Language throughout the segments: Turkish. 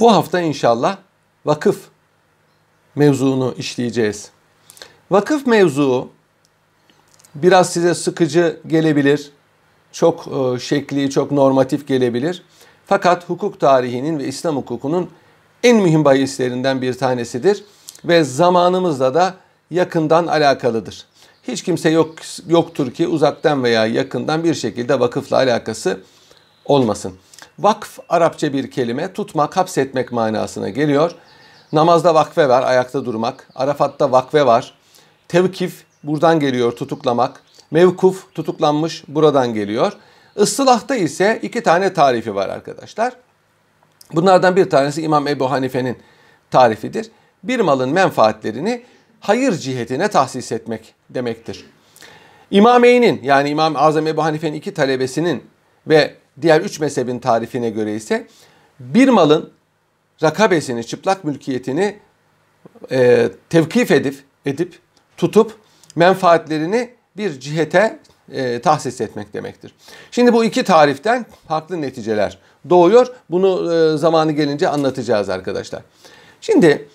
Bu hafta inşallah vakıf mevzunu işleyeceğiz. Vakıf mevzuu biraz size sıkıcı gelebilir. Çok e, şekli, çok normatif gelebilir. Fakat hukuk tarihinin ve İslam hukukunun en mühim bahislerinden bir tanesidir ve zamanımızla da yakından alakalıdır. Hiç kimse yok yoktur ki uzaktan veya yakından bir şekilde vakıfla alakası olmasın. Vakf Arapça bir kelime tutmak, hapsetmek manasına geliyor. Namazda vakfe var, ayakta durmak. Arafat'ta vakfe var. Tevkif buradan geliyor tutuklamak. Mevkuf tutuklanmış buradan geliyor. Islahta ise iki tane tarifi var arkadaşlar. Bunlardan bir tanesi İmam Ebu Hanife'nin tarifidir. Bir malın menfaatlerini hayır cihetine tahsis etmek demektir. İmameyn'in yani İmam Azam Ebu Hanife'nin iki talebesinin ve diğer üç mezhebin tarifine göre ise bir malın rakabesini, çıplak mülkiyetini e, tevkif edip, edip tutup menfaatlerini bir cihete e, tahsis etmek demektir. Şimdi bu iki tariften farklı neticeler doğuyor. Bunu e, zamanı gelince anlatacağız arkadaşlar. Şimdi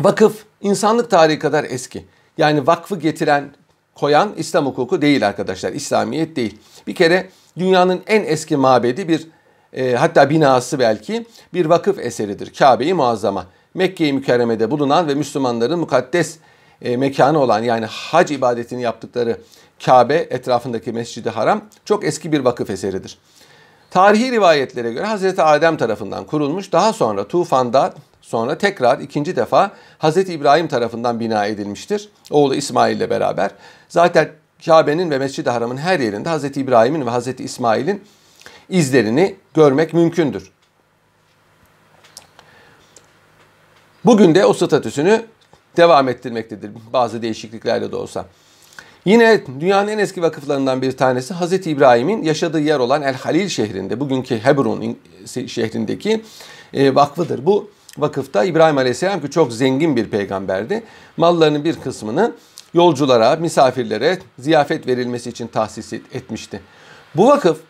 vakıf insanlık tarihi kadar eski. Yani vakfı getiren, koyan İslam hukuku değil arkadaşlar. İslamiyet değil. Bir kere dünyanın en eski mabedi bir e, hatta binası belki bir vakıf eseridir. Kabe-i Muazzama. Mekke-i Mükerreme'de bulunan ve Müslümanların mukaddes e, mekanı olan yani hac ibadetini yaptıkları Kabe etrafındaki Mescid-i Haram çok eski bir vakıf eseridir. Tarihi rivayetlere göre Hazreti Adem tarafından kurulmuş daha sonra tufanda sonra tekrar ikinci defa Hazreti İbrahim tarafından bina edilmiştir. Oğlu İsmail ile beraber. Zaten Kabe'nin ve Mescid-i Haram'ın her yerinde Hz. İbrahim'in ve Hz. İsmail'in izlerini görmek mümkündür. Bugün de o statüsünü devam ettirmektedir bazı değişikliklerle de olsa. Yine dünyanın en eski vakıflarından bir tanesi Hz. İbrahim'in yaşadığı yer olan El Halil şehrinde, bugünkü Hebron şehrindeki e, vakfıdır. Bu vakıfta İbrahim Aleyhisselam ki çok zengin bir peygamberdi. Mallarının bir kısmını yolculara, misafirlere ziyafet verilmesi için tahsis etmişti. Bu vakıf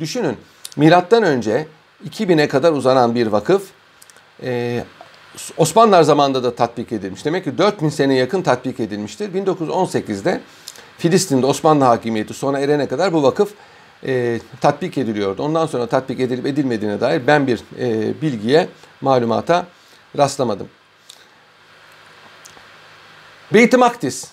düşünün milattan önce 2000'e kadar uzanan bir vakıf e, Osmanlılar zamanında da tatbik edilmiş. Demek ki 4000 sene yakın tatbik edilmiştir. 1918'de Filistin'de Osmanlı hakimiyeti sona erene kadar bu vakıf e, tatbik ediliyordu. Ondan sonra tatbik edilip edilmediğine dair ben bir e, bilgiye, malumata rastlamadım. Beyt-i Maktis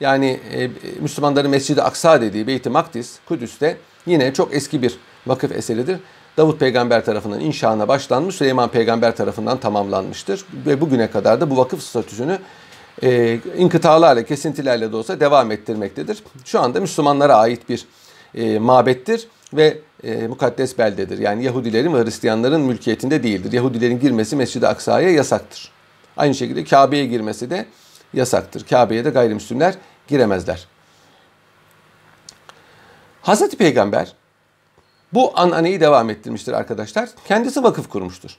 yani e, Müslümanların Mescid-i Aksa dediği Beyt-i Makdis Kudüs'te yine çok eski bir vakıf eseridir. Davut peygamber tarafından inşaına başlanmış, Süleyman peygamber tarafından tamamlanmıştır. Ve bugüne kadar da bu vakıf statüsünü e, inkıtalarla, kesintilerle de olsa devam ettirmektedir. Şu anda Müslümanlara ait bir e, mabettir ve e, mukaddes beldedir. Yani Yahudilerin ve Hristiyanların mülkiyetinde değildir. Yahudilerin girmesi Mescid-i Aksa'ya yasaktır. Aynı şekilde Kabe'ye girmesi de yasaktır. Kabe'ye de gayrimüslimler giremezler. Hazreti Peygamber bu ananeyi devam ettirmiştir arkadaşlar. Kendisi vakıf kurmuştur.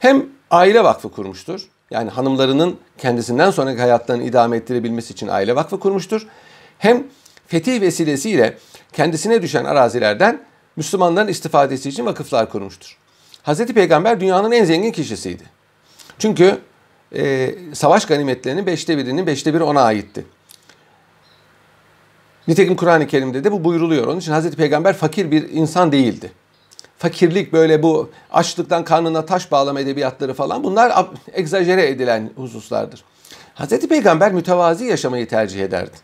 Hem aile vakfı kurmuştur. Yani hanımlarının kendisinden sonraki hayatlarını idame ettirebilmesi için aile vakfı kurmuştur. Hem fetih vesilesiyle kendisine düşen arazilerden Müslümanların istifadesi için vakıflar kurmuştur. Hazreti Peygamber dünyanın en zengin kişisiydi. Çünkü e, savaş ganimetlerinin beşte birinin beşte biri ona aitti. Nitekim Kur'an-ı Kerim'de de bu buyuruluyor. Onun için Hazreti Peygamber fakir bir insan değildi. Fakirlik böyle bu açlıktan karnına taş bağlama edebiyatları falan bunlar egzajere edilen hususlardır. Hazreti Peygamber mütevazi yaşamayı tercih ederdi.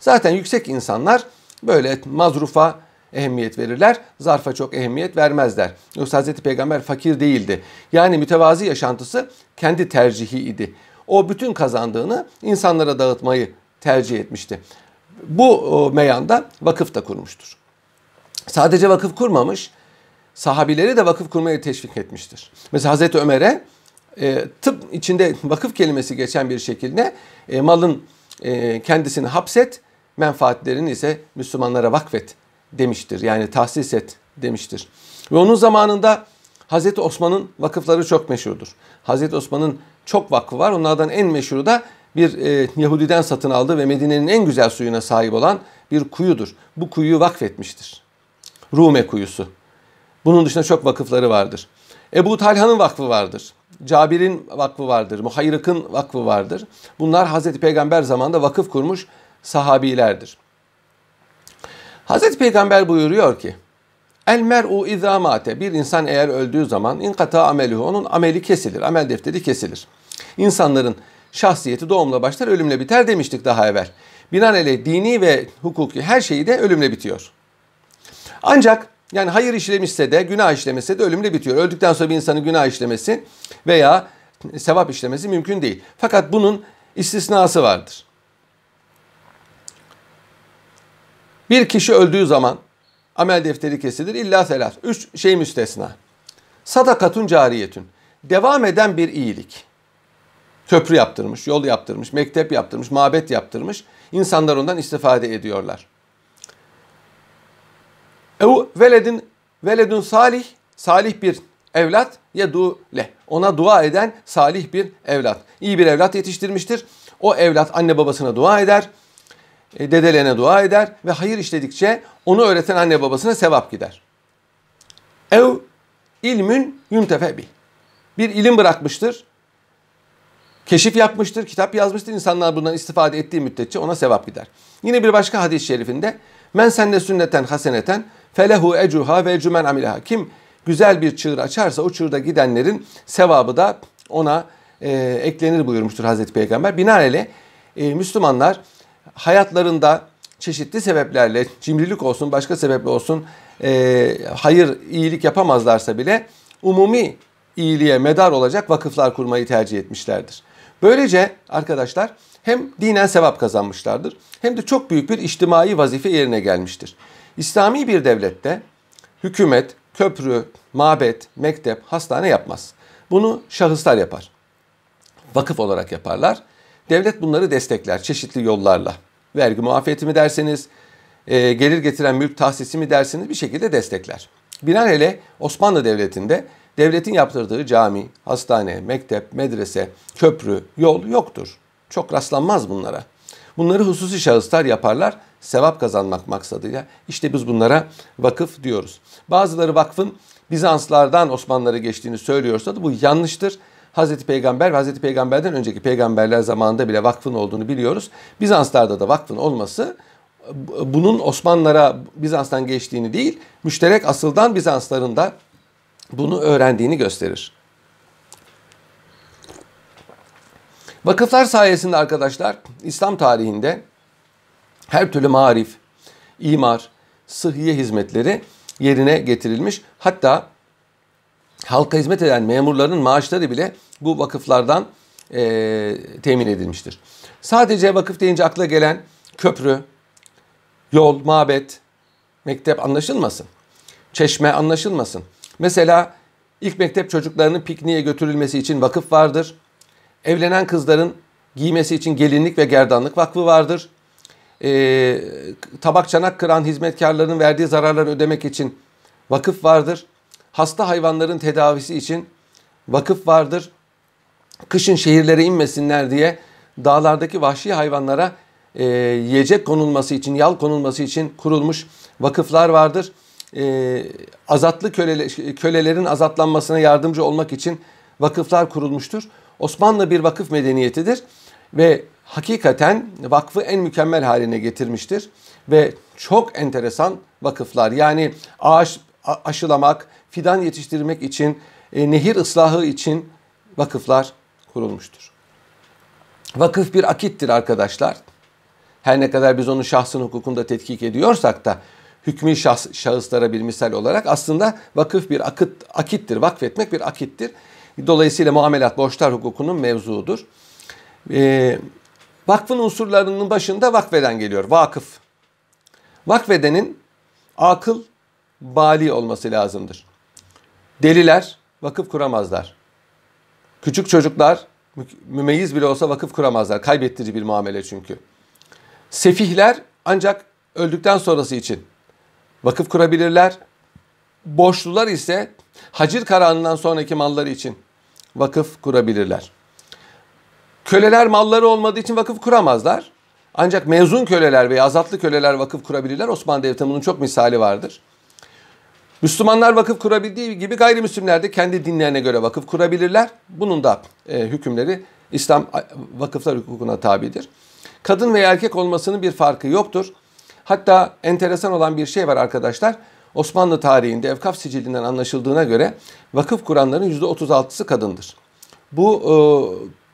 Zaten yüksek insanlar böyle mazrufa ehemmiyet verirler, zarfa çok ehemmiyet vermezler. Yoksa Hazreti Peygamber fakir değildi. Yani mütevazi yaşantısı kendi tercihi idi. O bütün kazandığını insanlara dağıtmayı tercih etmişti. Bu meyanda vakıf da kurmuştur. Sadece vakıf kurmamış, sahabileri de vakıf kurmaya teşvik etmiştir. Mesela Hazreti Ömer'e e, tıp içinde vakıf kelimesi geçen bir şekilde e, malın e, kendisini hapset, menfaatlerini ise Müslümanlara vakfet demiştir. Yani tahsis et demiştir. Ve onun zamanında Hazreti Osman'ın vakıfları çok meşhurdur. Hazreti Osman'ın çok vakfı var. Onlardan en meşhuru da bir e, Yahudiden satın aldı ve Medine'nin en güzel suyuna sahip olan bir kuyudur. Bu kuyuyu vakfetmiştir. Rume kuyusu. Bunun dışında çok vakıfları vardır. Ebu Talha'nın vakfı vardır. Cabir'in vakfı vardır. Muhayrık'ın vakfı vardır. Bunlar Hazreti Peygamber zamanında vakıf kurmuş sahabilerdir. Hazreti Peygamber buyuruyor ki El mer'u izâ Bir insan eğer öldüğü zaman inkata amelihu. Onun ameli kesilir. Amel defteri kesilir. İnsanların şahsiyeti doğumla başlar, ölümle biter demiştik daha evvel. Binaenaleyh dini ve hukuki her şeyi de ölümle bitiyor. Ancak yani hayır işlemişse de günah işlemese de ölümle bitiyor. Öldükten sonra bir insanın günah işlemesi veya sevap işlemesi mümkün değil. Fakat bunun istisnası vardır. Bir kişi öldüğü zaman amel defteri kesilir. İlla selat. Üç şey müstesna. Sadakatun cariyetün. Devam eden bir iyilik. Köprü yaptırmış, yol yaptırmış, mektep yaptırmış, mabet yaptırmış. İnsanlar ondan istifade ediyorlar. Ev veledin veledun salih, salih bir evlat ya le. Ona dua eden salih bir evlat. İyi bir evlat yetiştirmiştir. O evlat anne babasına dua eder, e, dedelerine dua eder ve hayır işledikçe onu öğreten anne babasına sevap gider. Ev ilmün yüntefe Bir ilim bırakmıştır keşif yapmıştır, kitap yazmıştır. İnsanlar bundan istifade ettiği müddetçe ona sevap gider. Yine bir başka hadis-i şerifinde men sende sünneten haseneten felehu ecuha ve cümen amilaha. Kim güzel bir çığır açarsa o çığırda gidenlerin sevabı da ona e, eklenir buyurmuştur Hazreti Peygamber. Binaenaleyh e, Müslümanlar hayatlarında çeşitli sebeplerle cimrilik olsun başka sebeple olsun e, hayır iyilik yapamazlarsa bile umumi iyiliğe medar olacak vakıflar kurmayı tercih etmişlerdir. Böylece arkadaşlar hem dinen sevap kazanmışlardır hem de çok büyük bir içtimai vazife yerine gelmiştir. İslami bir devlette hükümet, köprü, mabet, mektep, hastane yapmaz. Bunu şahıslar yapar. Vakıf olarak yaparlar. Devlet bunları destekler çeşitli yollarla. Vergi muafiyeti mi derseniz, e, gelir getiren mülk tahsisi mi derseniz bir şekilde destekler. Binaenaleyh Osmanlı Devleti'nde Devletin yaptırdığı cami, hastane, mektep, medrese, köprü, yol yoktur. Çok rastlanmaz bunlara. Bunları hususi şahıslar yaparlar sevap kazanmak maksadıyla. İşte biz bunlara vakıf diyoruz. Bazıları vakfın Bizanslardan Osmanlılara geçtiğini söylüyorsa da bu yanlıştır. Hazreti Peygamber ve Hazreti Peygamber'den önceki peygamberler zamanında bile vakfın olduğunu biliyoruz. Bizanslarda da vakfın olması bunun Osmanlılara Bizans'tan geçtiğini değil, müşterek asıldan Bizansların da bunu öğrendiğini gösterir. Vakıflar sayesinde arkadaşlar İslam tarihinde her türlü marif, imar, sıhhiye hizmetleri yerine getirilmiş. Hatta halka hizmet eden memurların maaşları bile bu vakıflardan e, temin edilmiştir. Sadece vakıf deyince akla gelen köprü, yol, mabet, mektep anlaşılmasın. Çeşme anlaşılmasın. Mesela ilk mektep çocuklarının pikniğe götürülmesi için vakıf vardır. Evlenen kızların giymesi için gelinlik ve gerdanlık vakfı vardır. E, tabak çanak kıran hizmetkarların verdiği zararları ödemek için vakıf vardır. Hasta hayvanların tedavisi için vakıf vardır. Kışın şehirlere inmesinler diye dağlardaki vahşi hayvanlara e, yiyecek konulması için, yal konulması için kurulmuş vakıflar vardır e, azatlı köle, kölelerin azatlanmasına yardımcı olmak için vakıflar kurulmuştur. Osmanlı bir vakıf medeniyetidir ve hakikaten vakfı en mükemmel haline getirmiştir ve çok enteresan vakıflar yani ağaç aşılamak, fidan yetiştirmek için, e, nehir ıslahı için vakıflar kurulmuştur. Vakıf bir akittir arkadaşlar. Her ne kadar biz onun şahsın hukukunda tetkik ediyorsak da hükmü şahs, şahıslara bir misal olarak aslında vakıf bir akıt, akittir. Vakfetmek bir akittir. Dolayısıyla muamelat borçlar hukukunun mevzudur. E, ee, vakfın unsurlarının başında vakfeden geliyor. Vakıf. Vakfedenin akıl bali olması lazımdır. Deliler vakıf kuramazlar. Küçük çocuklar mümeyyiz bile olsa vakıf kuramazlar. Kaybettirici bir muamele çünkü. Sefihler ancak öldükten sonrası için vakıf kurabilirler. Borçlular ise hacir kararından sonraki malları için vakıf kurabilirler. Köleler malları olmadığı için vakıf kuramazlar. Ancak mezun köleler veya azatlı köleler vakıf kurabilirler. Osmanlı Devleti'nin bunun çok misali vardır. Müslümanlar vakıf kurabildiği gibi gayrimüslimler de kendi dinlerine göre vakıf kurabilirler. Bunun da e, hükümleri İslam e, vakıflar hukukuna tabidir. Kadın veya erkek olmasının bir farkı yoktur. Hatta enteresan olan bir şey var arkadaşlar. Osmanlı tarihinde Evkaf sicilinden anlaşıldığına göre vakıf kuranların %36'sı kadındır. Bu e,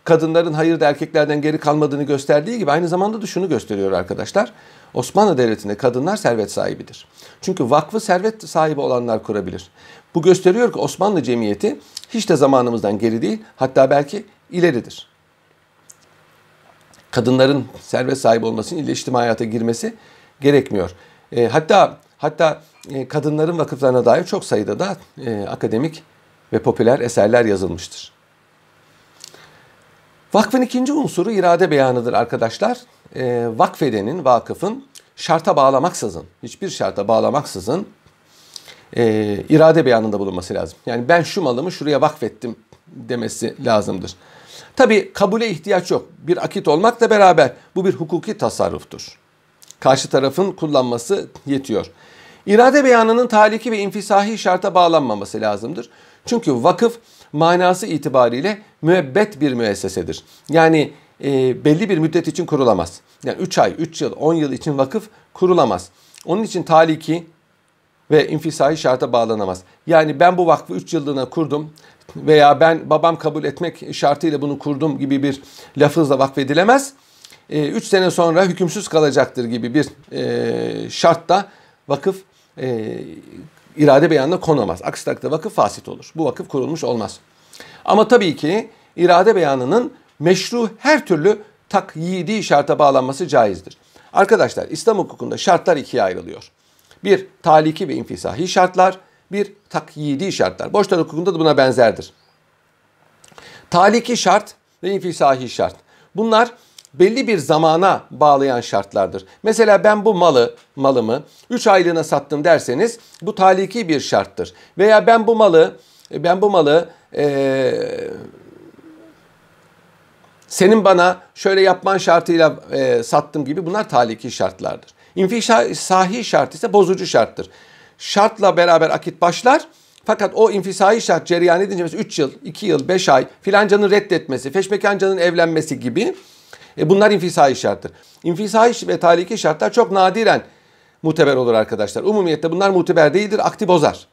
kadınların hayırda erkeklerden geri kalmadığını gösterdiği gibi aynı zamanda da şunu gösteriyor arkadaşlar. Osmanlı Devleti'nde kadınlar servet sahibidir. Çünkü vakfı servet sahibi olanlar kurabilir. Bu gösteriyor ki Osmanlı Cemiyeti hiç de zamanımızdan geri değil hatta belki ileridir. Kadınların servet sahibi olmasının ile hayata girmesi gerekmiyor. E, hatta hatta e, kadınların vakıflarına dair çok sayıda da e, akademik ve popüler eserler yazılmıştır. Vakfın ikinci unsuru irade beyanıdır arkadaşlar. E, vakfedenin, vakıfın şarta bağlamaksızın, hiçbir şarta bağlamaksızın e, irade beyanında bulunması lazım. Yani ben şu malımı şuraya vakfettim demesi lazımdır. Tabi kabule ihtiyaç yok. Bir akit olmakla beraber bu bir hukuki tasarruftur karşı tarafın kullanması yetiyor. İrade beyanının taliki ve infisahi şarta bağlanmaması lazımdır. Çünkü vakıf manası itibariyle müebbet bir müessesedir. Yani e, belli bir müddet için kurulamaz. Yani 3 ay, 3 yıl, 10 yıl için vakıf kurulamaz. Onun için taliki ve infisahi şarta bağlanamaz. Yani ben bu vakfı 3 yıllığına kurdum veya ben babam kabul etmek şartıyla bunu kurdum gibi bir lafızla vakfedilemez. edilemez 3 ee, sene sonra hükümsüz kalacaktır gibi bir e, şartta vakıf e, irade beyanına konamaz. Aksi takdirde vakıf fasit olur. Bu vakıf kurulmuş olmaz. Ama tabii ki irade beyanının meşru her türlü takyidi şarta bağlanması caizdir. Arkadaşlar İslam hukukunda şartlar ikiye ayrılıyor. Bir taliki ve infisahi şartlar, bir takyidi şartlar. Borçlar hukukunda da buna benzerdir. Taliki şart ve infisahi şart. Bunlar belli bir zamana bağlayan şartlardır. Mesela ben bu malı, malımı 3 aylığına sattım derseniz bu taliki bir şarttır. Veya ben bu malı, ben bu malı ee, senin bana şöyle yapman şartıyla e, sattım gibi bunlar taliki şartlardır. İnfisahi şart ise bozucu şarttır. Şartla beraber akit başlar fakat o infisahi şart cereyan edince mesela 3 yıl, 2 yıl, 5 ay filancanın reddetmesi, feşmekancanın evlenmesi gibi e bunlar infisai şarttır. İnfisai ve taliki şartlar çok nadiren muteber olur arkadaşlar. Umumiyette bunlar muteber değildir, akti bozar.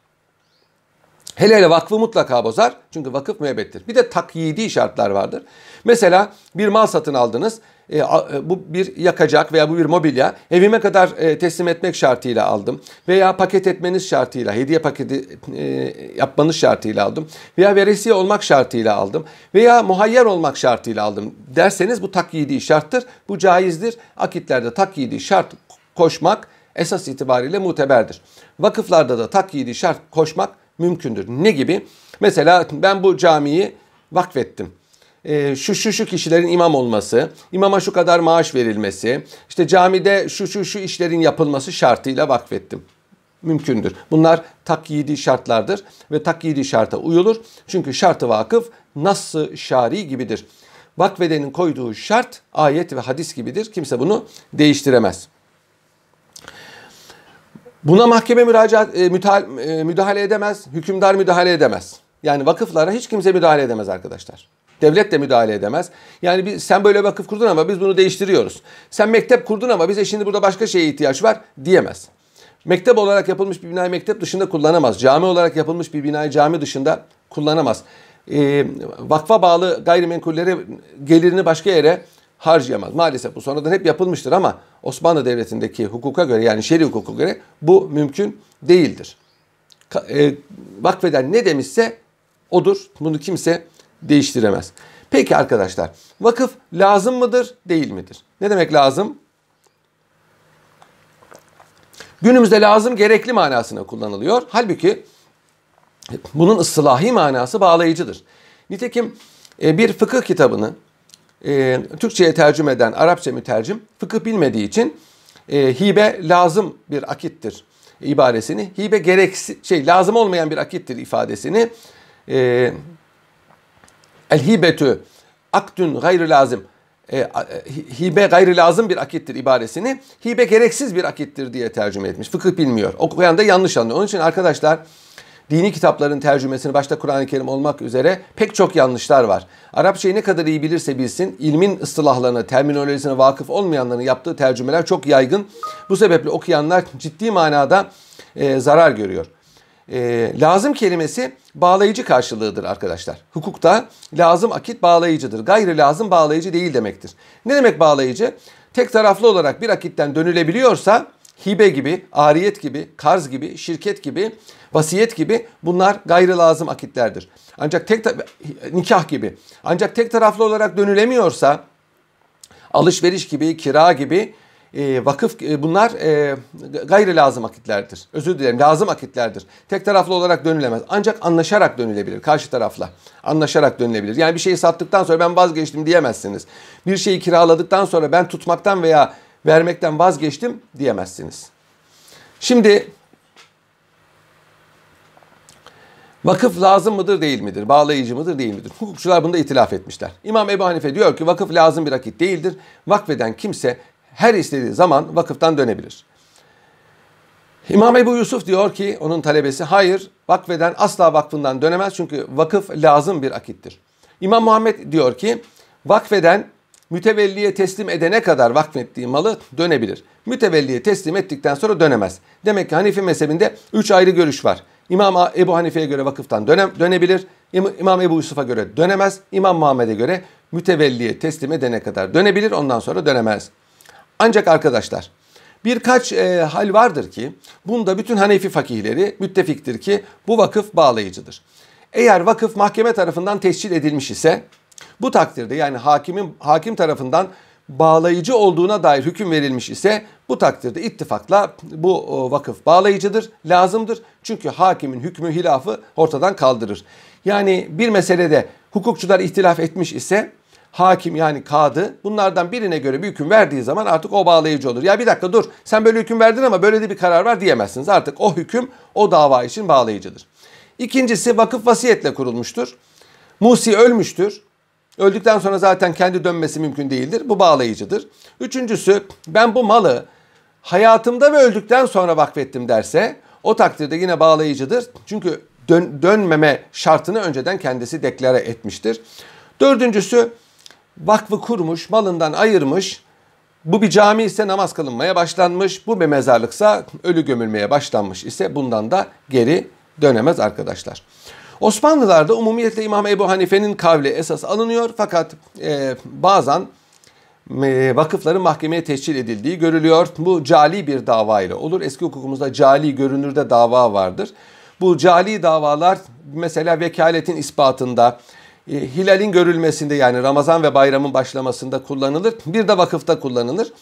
Hele hele vakfı mutlaka bozar. Çünkü vakıf müebbettir. Bir de takyidi şartlar vardır. Mesela bir mal satın aldınız. E, a, e, bu bir yakacak veya bu bir mobilya. Evime kadar e, teslim etmek şartıyla aldım. Veya paket etmeniz şartıyla, hediye paketi e, yapmanız şartıyla aldım. Veya veresiye olmak şartıyla aldım. Veya muhayyer olmak şartıyla aldım derseniz bu takyidi şarttır. Bu caizdir. Akitlerde takyidi şart koşmak esas itibariyle muteberdir. Vakıflarda da takyidi şart koşmak mümkündür. Ne gibi? Mesela ben bu camiyi vakfettim. Ee, şu şu şu kişilerin imam olması, imama şu kadar maaş verilmesi, işte camide şu şu şu işlerin yapılması şartıyla vakfettim. Mümkündür. Bunlar takyidi şartlardır ve takyidi şarta uyulur. Çünkü şartı vakıf nasıl şari gibidir. Vakfedenin koyduğu şart ayet ve hadis gibidir. Kimse bunu değiştiremez. Buna mahkeme müracaat, e, e müdahale edemez, hükümdar müdahale edemez. Yani vakıflara hiç kimse müdahale edemez arkadaşlar. Devlet de müdahale edemez. Yani biz, sen böyle vakıf kurdun ama biz bunu değiştiriyoruz. Sen mektep kurdun ama bize şimdi burada başka şeye ihtiyaç var diyemez. Mektep olarak yapılmış bir binayı mektep dışında kullanamaz. Cami olarak yapılmış bir binayı cami dışında kullanamaz. E, vakfa bağlı gayrimenkulleri gelirini başka yere harcayamaz. Maalesef bu sonradan hep yapılmıştır ama Osmanlı Devleti'ndeki hukuka göre yani şer'i hukuka göre bu mümkün değildir. E, vakfeden ne demişse odur. Bunu kimse değiştiremez. Peki arkadaşlar vakıf lazım mıdır değil midir? Ne demek lazım? Günümüzde lazım gerekli manasına kullanılıyor. Halbuki bunun ıslahi manası bağlayıcıdır. Nitekim e, bir fıkıh kitabını e, Türkçe'ye tercüme eden Arapça mütercim fıkıh bilmediği için e, hibe lazım bir akittir ibaresini, hibe gereksiz şey lazım olmayan bir akittir ifadesini El hibetü akdün gayrı lazım. E, e hibe gayrı lazım bir akittir ibaresini. Hibe gereksiz bir akittir diye tercüme etmiş. Fıkıh bilmiyor. Okuyan da yanlış anlıyor. Onun için arkadaşlar dini kitapların tercümesini başta Kur'an-ı Kerim olmak üzere pek çok yanlışlar var. Arapçayı ne kadar iyi bilirse bilsin ilmin ıstılahlarına, terminolojisine vakıf olmayanların yaptığı tercümeler çok yaygın. Bu sebeple okuyanlar ciddi manada e, zarar görüyor. E, lazım kelimesi bağlayıcı karşılığıdır arkadaşlar. Hukukta lazım akit bağlayıcıdır. Gayri lazım bağlayıcı değil demektir. Ne demek bağlayıcı? Tek taraflı olarak bir akitten dönülebiliyorsa hibe gibi, ariyet gibi, karz gibi, şirket gibi, vasiyet gibi bunlar gayri lazım akitlerdir. Ancak tek nikah gibi. Ancak tek taraflı olarak dönülemiyorsa alışveriş gibi, kira gibi ee, vakıf e, bunlar e, gayri lazım akitlerdir. Özür dilerim lazım akitlerdir. Tek taraflı olarak dönülemez. Ancak anlaşarak dönülebilir karşı tarafla. Anlaşarak dönülebilir. Yani bir şeyi sattıktan sonra ben vazgeçtim diyemezsiniz. Bir şeyi kiraladıktan sonra ben tutmaktan veya vermekten vazgeçtim diyemezsiniz. Şimdi Vakıf lazım mıdır değil midir? Bağlayıcı mıdır değil midir? Hukukçular bunda itilaf etmişler. İmam Ebu Hanife diyor ki vakıf lazım bir akit değildir. Vakfeden kimse her istediği zaman vakıftan dönebilir. İmam Ebu Yusuf diyor ki onun talebesi hayır vakfeden asla vakfından dönemez çünkü vakıf lazım bir akittir. İmam Muhammed diyor ki vakfeden mütevelliye teslim edene kadar vakfettiği malı dönebilir. Mütevelliye teslim ettikten sonra dönemez. Demek ki Hanifi mezhebinde 3 ayrı görüş var. İmam Ebu Hanife'ye göre vakıftan dönem, dönebilir. İmam Ebu Yusuf'a göre dönemez. İmam Muhammed'e göre mütevelliye teslim edene kadar dönebilir. Ondan sonra dönemez. Ancak arkadaşlar birkaç e, hal vardır ki bunda bütün Hanefi fakihleri müttefiktir ki bu vakıf bağlayıcıdır. Eğer vakıf mahkeme tarafından tescil edilmiş ise bu takdirde yani hakimin hakim tarafından bağlayıcı olduğuna dair hüküm verilmiş ise bu takdirde ittifakla bu vakıf bağlayıcıdır, lazımdır. Çünkü hakimin hükmü hilafı ortadan kaldırır. Yani bir meselede hukukçular ihtilaf etmiş ise hakim yani kadı bunlardan birine göre bir hüküm verdiği zaman artık o bağlayıcı olur. Ya bir dakika dur sen böyle hüküm verdin ama böyle de bir karar var diyemezsiniz. Artık o hüküm o dava için bağlayıcıdır. İkincisi vakıf vasiyetle kurulmuştur. Musi ölmüştür. Öldükten sonra zaten kendi dönmesi mümkün değildir. Bu bağlayıcıdır. Üçüncüsü ben bu malı hayatımda ve öldükten sonra vakfettim derse o takdirde yine bağlayıcıdır. Çünkü dön, dönmeme şartını önceden kendisi deklare etmiştir. Dördüncüsü vakfı kurmuş, malından ayırmış. Bu bir cami ise namaz kılınmaya başlanmış. Bu bir mezarlıksa ölü gömülmeye başlanmış ise bundan da geri dönemez arkadaşlar. Osmanlılarda umumiyetle İmam Ebu Hanife'nin kavli esas alınıyor fakat e, bazen e, vakıfların mahkemeye teşkil edildiği görülüyor. Bu cali bir dava ile olur. Eski hukukumuzda cali görünürde dava vardır. Bu cali davalar mesela vekaletin ispatında, e, hilalin görülmesinde yani Ramazan ve bayramın başlamasında kullanılır. Bir de vakıfta kullanılır.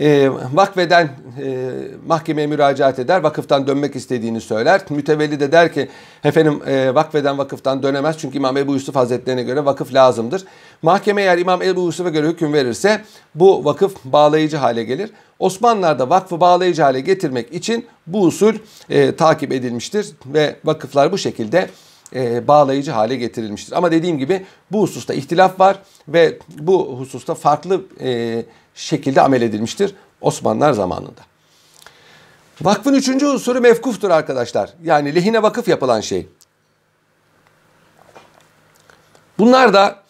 E, vakfeden e, mahkemeye müracaat eder, vakıftan dönmek istediğini söyler. Mütevelli de der ki efendim e, vakfeden vakıftan dönemez çünkü İmam Ebu Yusuf Hazretlerine göre vakıf lazımdır. Mahkeme eğer İmam Ebu Yusuf'a göre hüküm verirse bu vakıf bağlayıcı hale gelir. Osmanlılarda da vakfı bağlayıcı hale getirmek için bu usul e, takip edilmiştir ve vakıflar bu şekilde e, bağlayıcı hale getirilmiştir. Ama dediğim gibi bu hususta ihtilaf var ve bu hususta farklı e, şekilde amel edilmiştir Osmanlılar zamanında. Vakfın üçüncü unsuru mevkuftur arkadaşlar. Yani lehine vakıf yapılan şey. Bunlar da